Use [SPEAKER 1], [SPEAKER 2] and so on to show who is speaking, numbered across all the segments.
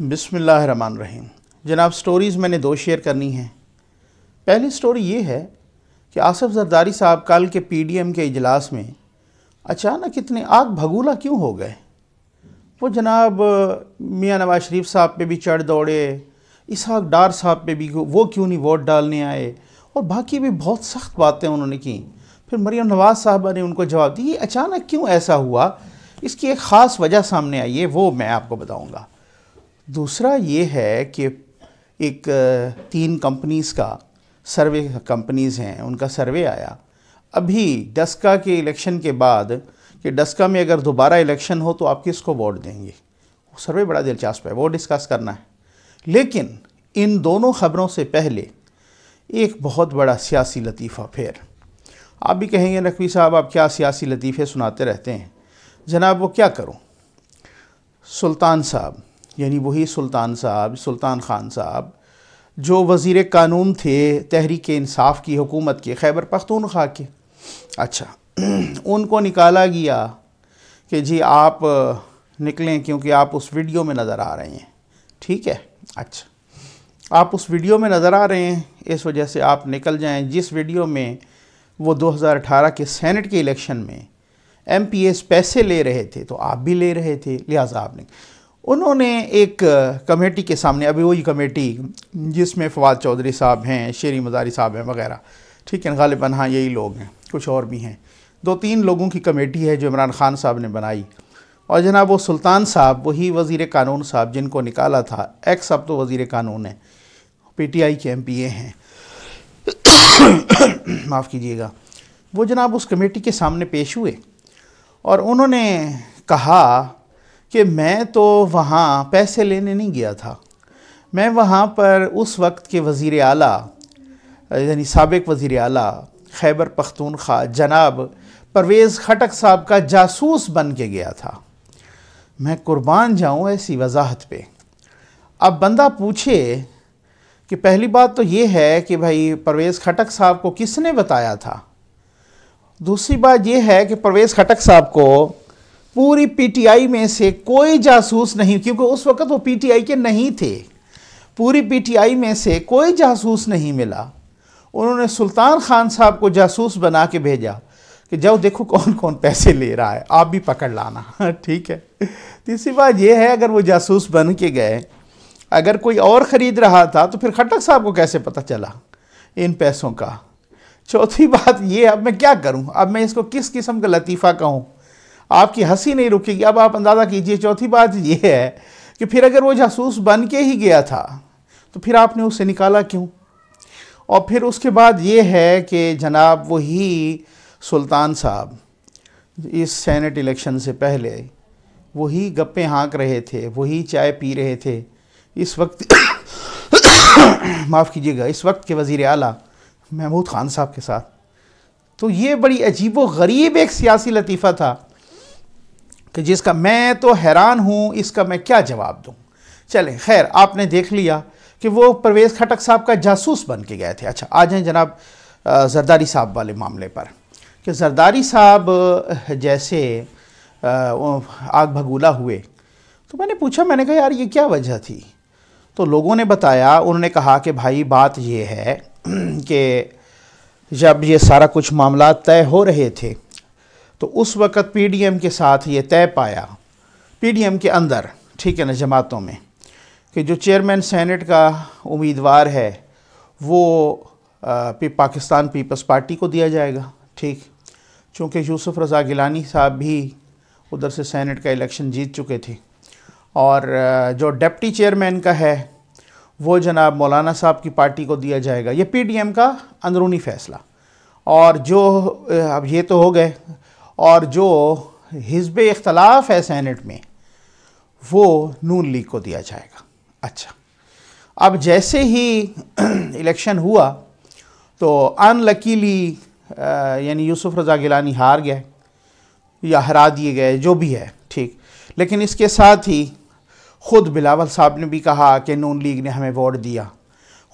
[SPEAKER 1] बिसमीम जनाब स्टोरीज़ मैंने दो शेयर करनी है पहली स्टोरी ये है कि आसफ़ जरदारी साहब कल के पीडीएम के इजलास में अचानक इतने आग भगूला क्यों हो गए वो जनाब मियाँ नवाज शरीफ साहब पे भी चढ़ दौड़े इसहाक डार साहब पे भी वो क्यों नहीं वोट डालने आए और बाकी भी बहुत सख्त बातें उन्होंने की फिर मरियम नवाज़ साहबा ने उनको जवाब दी ये अचानक क्यों ऐसा हुआ इसकी एक ख़ास वजह सामने आई है वो मैं आपको बताऊँगा दूसरा ये है कि एक तीन कंपनीज़ का सर्वे कंपनीज़ हैं उनका सर्वे आया अभी डस्का के इलेक्शन के बाद कि डस्का में अगर दोबारा इलेक्शन हो तो आप किसको वोट देंगे सर्वे बड़ा दिलचस्प है वो डिस्कस करना है लेकिन इन दोनों खबरों से पहले एक बहुत बड़ा सियासी लतीफ़ा फिर आप भी कहेंगे नकवी साहब आप क्या सियासी लतीफ़े सुनाते रहते हैं जनाब वो क्या करूँ सुल्तान साहब यानी वही सुल्तान साहब सुल्तान ख़ान साहब जो वज़ी कानून थे तहरीक इंसाफ की हुकूमत के खैबर पख्तूनख्वा के अच्छा उनको निकाला गया कि जी आप निकलें क्योंकि आप उस वीडियो में नज़र आ रहे हैं ठीक है अच्छा आप उस वीडियो में नज़र आ रहे हैं इस वजह से आप निकल जाएं जिस वीडियो में वो 2018 के सेनेट के इलेक्शन में एम पैसे ले रहे थे तो आप भी ले रहे थे लिहाजा आपने उन्होंने एक कमेटी के सामने अभी वही कमेटी जिसमें फवाद चौधरी साहब हैं शेरी मजारी साहब हैं वगैरह ठीक है गालिबा हाँ यही लोग हैं कुछ और भी हैं दो तीन लोगों की कमेटी है जो इमरान खान साहब ने बनाई और जनाब वो सुल्तान साहब वही वज़ी कानून साहब जिनको निकाला था एक्स अब तो वज़ी कानून है पीटीआई के एमपीए हैं माफ़ कीजिएगा वो जनाब उस कमेटी के सामने पेश हुए और उन्होंने कहा कि मैं तो वहाँ पैसे लेने नहीं गया था मैं वहाँ पर उस वक्त के वज़ी अला यानी सबक वज़ी अली खैबर पख्तूनख्वा जनाब परवेज़ खटक साहब का जासूस बन के गया था मैं कुर्बान जाऊँ ऐसी वजाहत पे अब बंदा पूछे कि पहली बात तो ये है कि भाई परवेज़ खटक साहब को किसने बताया था दूसरी बात यह है कि परवेज़ खटक साहब को पूरी पीटीआई में से कोई जासूस नहीं क्योंकि उस वक्त वो पीटीआई के नहीं थे पूरी पीटीआई में से कोई जासूस नहीं मिला उन्होंने सुल्तान खान साहब को जासूस बना के भेजा कि जाओ देखो कौन कौन पैसे ले रहा है आप भी पकड़ लाना हाँ, ठीक है तीसरी बात यह है अगर वो जासूस बन के गए अगर कोई और ख़रीद रहा था तो फिर खटक साहब को कैसे पता चला इन पैसों का चौथी बात ये अब मैं क्या करूं अब मैं इसको किस किस्म का लतीफ़ा कहूं आपकी हंसी नहीं रुकेगी अब आप अंदाज़ा कीजिए चौथी बात यह है कि फिर अगर वो जासूस बन के ही गया था तो फिर आपने उसे निकाला क्यों और फिर उसके बाद ये है कि जनाब वही सुल्तान साहब इस सेनेट इलेक्शन से पहले वही गप्पे हाँक रहे थे वही चाय पी रहे थे इस वक्त माफ़ कीजिएगा इस वक्त के वज़ी अला महमूद ख़ान साहब के साथ तो ये बड़ी अजीब व गरीब एक सियासी लतीफ़ा था कि जिसका मैं तो हैरान हूँ इसका मैं क्या जवाब दूँ चलें खैर आपने देख लिया कि वो परवेज़ खटक साहब का जासूस बन के गए थे अच्छा आ जाएँ जनाब जरदारी साहब वाले मामले पर कि जरदारी साहब जैसे आग भगूला हुए तो मैंने पूछा मैंने कहा यार ये क्या वजह थी तो लोगों ने बताया उन्होंने कहा कि भाई बात ये है कि जब ये सारा कुछ मामला तय हो रहे थे तो उस वक़्त पीडीएम के साथ ये तय पाया पीडीएम के अंदर ठीक है ना जमातों में कि जो चेयरमैन सेनेट का उम्मीदवार है वो आ, पाकिस्तान पीपल्स पार्टी को दिया जाएगा ठीक चूँकि यूसुफ रज़ा गिलानी साहब भी उधर से सेनेट का इलेक्शन जीत चुके थे और जो डिप्टी चेयरमैन का है वो जनाब मौलाना साहब की पार्टी को दिया जाएगा ये पीडीएम का अंदरूनी फ़ैसला और जो अब ये तो हो गए और जो हिजब इख्तलाफ है सैनट में वो नून लीग को दिया जाएगा अच्छा अब जैसे ही इलेक्शन हुआ तो अनलकीली यानी यूसुफ रजा गिलानी हार गए या हरा दिए गए जो भी है ठीक लेकिन इसके साथ ही ख़ुद बिलावल साहब ने भी कहा कि नून लीग ने हमें वोट दिया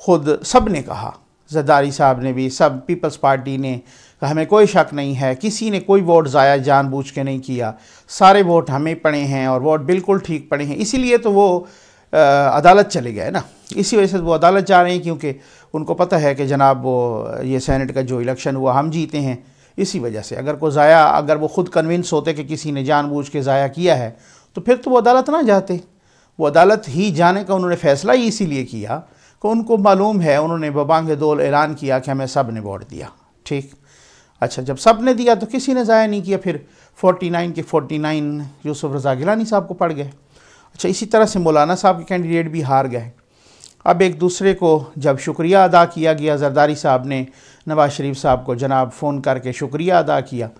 [SPEAKER 1] ख़ुद सब ने कहा जदारी साहब ने भी सब पीपल्स पार्टी ने तो हमें कोई शक नहीं है किसी ने कोई वोट ज़ाया जानबूझ के नहीं किया सारे वोट हमें पड़े हैं और वोट बिल्कुल ठीक पड़े हैं इसीलिए तो वो आ, अदालत चले गए ना इसी वजह से वो अदालत जा रहे हैं क्योंकि उनको पता है कि जनाब वो ये सैनट का जो इलेक्शन हुआ हम जीते हैं इसी वजह से अगर को ज़ाया अगर वो ख़ुद कन्विंस होते कि किसी ने जानबूझ के ज़ाया किया है तो फिर तो वो अदालत ना जाते वो अदालत ही जाने का उन्होंने फ़ैसला ही इसीलिए किया कि उनको मालूम है उन्होंने बबांग दोल ऐलान किया कि हमें सब ने वोट दिया ठीक अच्छा जब सब ने दिया तो किसी ने ज़ाया नहीं किया फिर 49 के 49 यूसुफ रज़ा गिलानी साहब को पड़ गए अच्छा इसी तरह से मौलाना साहब के कैंडिडेट भी हार गए अब एक दूसरे को जब शुक्रिया अदा किया गया जरदारी साहब ने नवाज शरीफ साहब को जनाब फ़ोन करके शुक्रिया अदा किया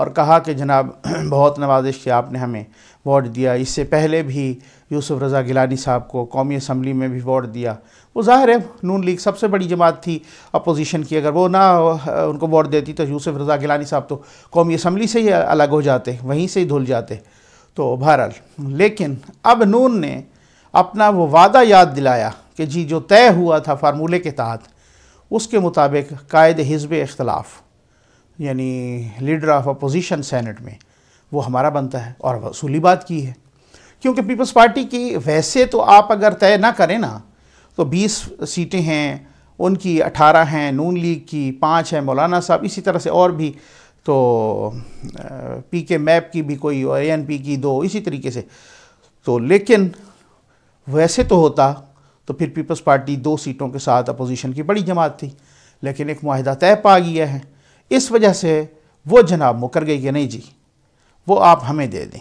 [SPEAKER 1] और कहा कि जनाब बहुत नवाजिश की आपने हमें वोट दिया इससे पहले भी यूसुफ रज़ा गिलानी साहब को कौमी असम्बली में भी वोट दिया वो ज़ाहिर है नून लीग सबसे बड़ी जमात थी अपोजिशन की अगर वो ना उनको वोट देती तो यूसुफ रज़ा गिलानी साहब तो कौमी असम्बली से ही अलग हो जाते वहीं से ही धुल जाते तो बहरहाल लेकिन अब नून ने अपना वो वादा याद दिलाया कि जी जो तय हुआ था फार्मूले के तहत उसके मुताबिक कायद हिजब इख्तलाफ़ यानी लीडर ऑफ अपोजिशन सेनेट में वो हमारा बनता है और वसूली बात की है क्योंकि पीपल्स पार्टी की वैसे तो आप अगर तय ना करें ना तो 20 सीटें हैं उनकी 18 हैं नून लीग की पाँच हैं मौलाना साहब इसी तरह से और भी तो पी के मैप की भी कोई और एन पी की दो इसी तरीके से तो लेकिन वैसे तो होता तो फिर पीपल्स पार्टी दो सीटों के साथ अपोजिशन की बड़ी जमात थी लेकिन एक माहिदा तय पा गया है इस वजह से वो जनाब मुकर गई कि नहीं जी वो आप हमें दे दें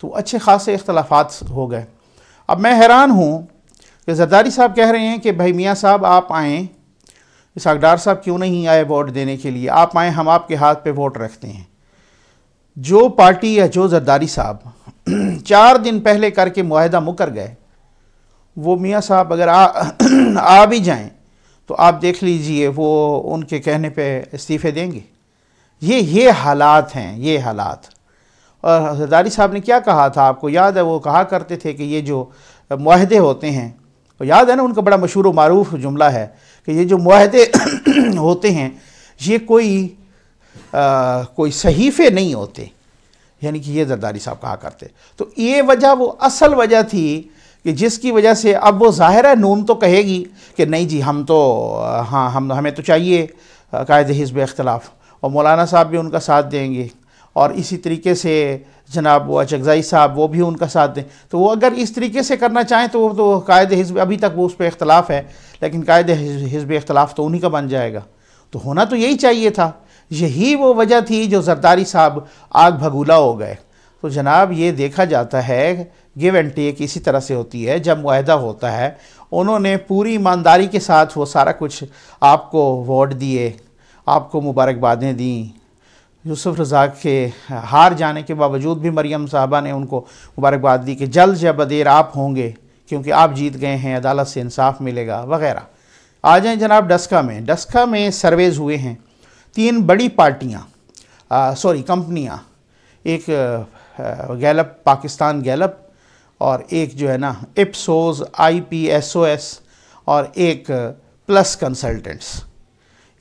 [SPEAKER 1] तो अच्छे खासे इख्तलाफात हो गए अब मैं हैरान हूँ कि जरदारी साहब कह रहे हैं कि भाई मियाँ साहब आप आएँ इसकडार साहब क्यों नहीं आए वोट देने के लिए आप आएँ हम आपके हाथ पे वोट रखते हैं जो पार्टी या जो जरदारी साहब चार दिन पहले करके माहदा मुकर गए वो मियाँ साहब अगर आ, आ भी जाएँ तो आप देख लीजिए वो उनके कहने पे इस्तीफ़े देंगे ये ये हालात हैं ये हालात और हजरदारी साहब ने क्या कहा था आपको याद है वो कहा करते थे कि ये जो माहदे होते हैं तो याद है ना उनका बड़ा मशहूर मरूफ जुमला है कि ये जो माहदे होते हैं ये कोई आ, कोई सहीफ़े नहीं होते यानी कि ये जरदारी साहब कहा करते तो ये वजह वो असल वजह थी कि जिसकी वजह से अब वो ज़ाहिर है नून तो कहेगी कि नहीं जी हम तो हाँ हम हमें तो चाहिए कायद हिजब इख्तलाफ और मौलाना साहब भी उनका साथ देंगे और इसी तरीके से जनाब वो अचगज़ाई साहब वो भी उनका साथ दें तो वो अगर इस तरीके से करना चाहें तो वो तो कायद हिजब अभी तक वो उस पर इख्तलाफ है लेकिन कायद हिजब इख्तलाफ तो उन्हीं का बन जाएगा तो होना तो यही चाहिए था यही वो वजह थी जो जरदारी साहब आग भगूला हो गए तो जनाब ये देखा जाता है गिव एंड टेक इसी तरह से होती है जब माहदा होता है उन्होंने पूरी ईमानदारी के साथ वो सारा कुछ आपको वोट दिए आपको मुबारकबादें दी यूसुफ रजाक के हार जाने के बावजूद भी मरियम साहबा ने उनको मुबारकबाद दी कि जल्द या बदेर आप होंगे क्योंकि आप जीत गए हैं अदालत से इंसाफ मिलेगा वगैरह आ जाएँ जनाब डस्का में डस्का में सर्वेज़ हुए हैं तीन बड़ी पार्टियाँ सॉरी कंपनियाँ एक गैलप पाकिस्तान गैलप और एक जो है ना Ipsos I P S O S और एक प्लस uh, कंसल्टेंट्स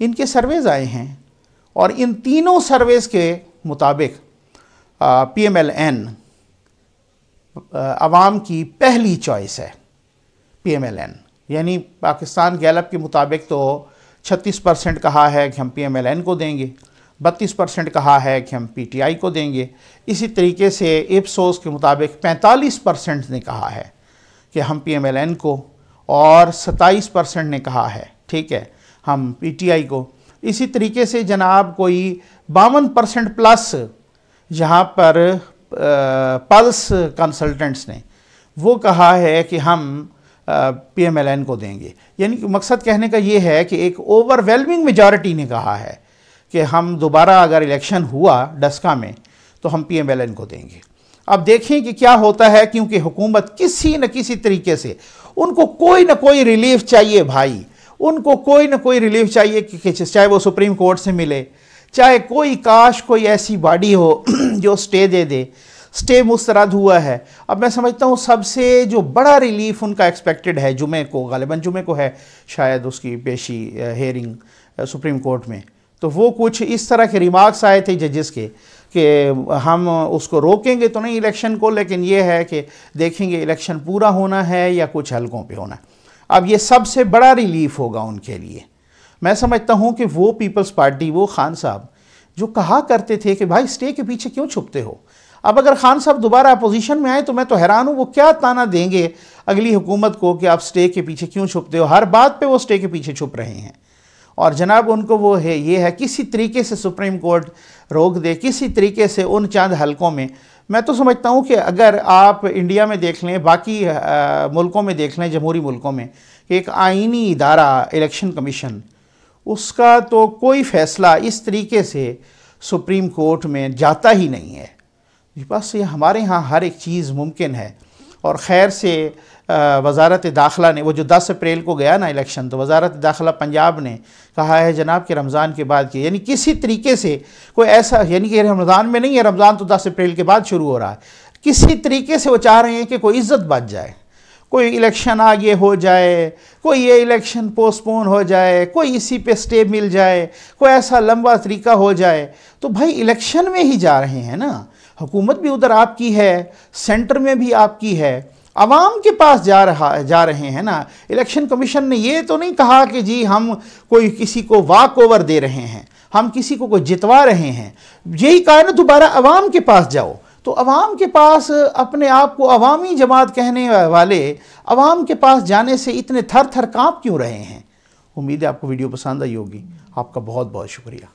[SPEAKER 1] इनके सर्वेज आए हैं और इन तीनों सर्वेज के मुताबिक पी एम एल एन आवाम की पहली चॉइस है पी एम एल एन यानी पाकिस्तान गैलप के मुताबिक तो 36 परसेंट कहा है कि हम पी एम एल एन को देंगे बत्तीस परसेंट कहा है कि हम पीटीआई को देंगे इसी तरीके से एपसोस के मुताबिक पैंतालीस परसेंट ने कहा है कि हम पीएमएलएन को और सत्ताईस परसेंट ने कहा है ठीक है हम पीटीआई को इसी तरीके से जनाब कोई बावन परसेंट प्लस यहाँ पर आ, पल्स कंसल्टेंट्स ने वो कहा है कि हम पीएमएलएन को देंगे यानी मकसद कहने का ये है कि एक ओवरवेलमिंग मेजॉरिटी ने कहा है कि हम दोबारा अगर इलेक्शन हुआ डस्का में तो हम पी एम एल एन को देंगे अब देखें कि क्या होता है क्योंकि हुकूमत किसी न किसी तरीके से उनको कोई ना कोई रिलीफ चाहिए भाई उनको कोई ना कोई रिलीफ चाहिए कि चाहे वो सुप्रीम कोर्ट से मिले चाहे कोई काश कोई ऐसी बॉडी हो जो स्टे दे दे स्टे मुस्तरद हुआ है अब मैं समझता हूँ सबसे जो बड़ा रिलीफ उनका एक्सपेक्टेड है जुमे को गालिबा जुमे को है शायद उसकी पेशी हेयरिंग सुप्रीम कोर्ट में तो वो कुछ इस तरह के रिमार्क्स आए थे जजेस के कि हम उसको रोकेंगे तो नहीं इलेक्शन को लेकिन ये है कि देखेंगे इलेक्शन पूरा होना है या कुछ हलकों पे होना अब ये सबसे बड़ा रिलीफ होगा उनके लिए मैं समझता हूँ कि वो पीपल्स पार्टी वो खान साहब जो कहा करते थे कि भाई स्टे के पीछे क्यों छुपते हो अब अगर खान साहब दोबारा अपोजिशन में आए तो मैं तो हैरान हूँ वो क्या ताना देंगे अगली हुकूमत को कि आप स्टे के पीछे क्यों छुपते हो हर बात पे वो स्टे के पीछे छुप रहे हैं और जनाब उनको वो है ये है किसी तरीके से सुप्रीम कोर्ट रोक दे किसी तरीके से उन चंद हलकों में मैं तो समझता हूँ कि अगर आप इंडिया में देख लें बाकी आ, मुल्कों में देख लें जमहूरी मुल्कों में कि एक आइनी इदारा इलेक्शन कमीशन उसका तो कोई फैसला इस तरीके से सुप्रीम कोर्ट में जाता ही नहीं है बस ये हमारे यहाँ हर एक चीज़ मुमकिन है और खैर से वजारत दाखला ने वो जो 10 अप्रैल को गया ना इलेक्शन तो वजारत दाखला पंजाब ने कहा है जनाब के रमज़ान के बाद की यानी किसी तरीके से कोई ऐसा यानी कि रमज़ान में नहीं है रमज़ान तो दस अप्रैल के बाद शुरू हो रहा है किसी तरीके से वो चाह रहे हैं कि कोई इज़्ज़त बच जाए कोई इलेक्शन आगे हो जाए कोई ये इलेक्शन पोस्टपोन हो जाए कोई इसी पे स्टे मिल जाए कोई ऐसा लंबा तरीका हो जाए तो भाई इलेक्शन में ही जा रहे हैं ना हुकूमत भी उधर आपकी है सेंटर में भी आपकी है आवाम के पास जा रहा जा रहे हैं ना इलेक्शन कमीशन ने ये तो नहीं कहा कि जी हम कोई किसी को वाक ओवर दे रहे हैं हम किसी को कोई जितवा रहे हैं यही कहा ना दोबारा आवाम के पास जाओ तो आवाम के पास अपने आप को अवामी जमात कहने वाले आवाम के पास जाने से इतने थर थर काँप क्यों रहे हैं उम्मीद है आपको वीडियो पसंद आई होगी आपका बहुत बहुत शुक्रिया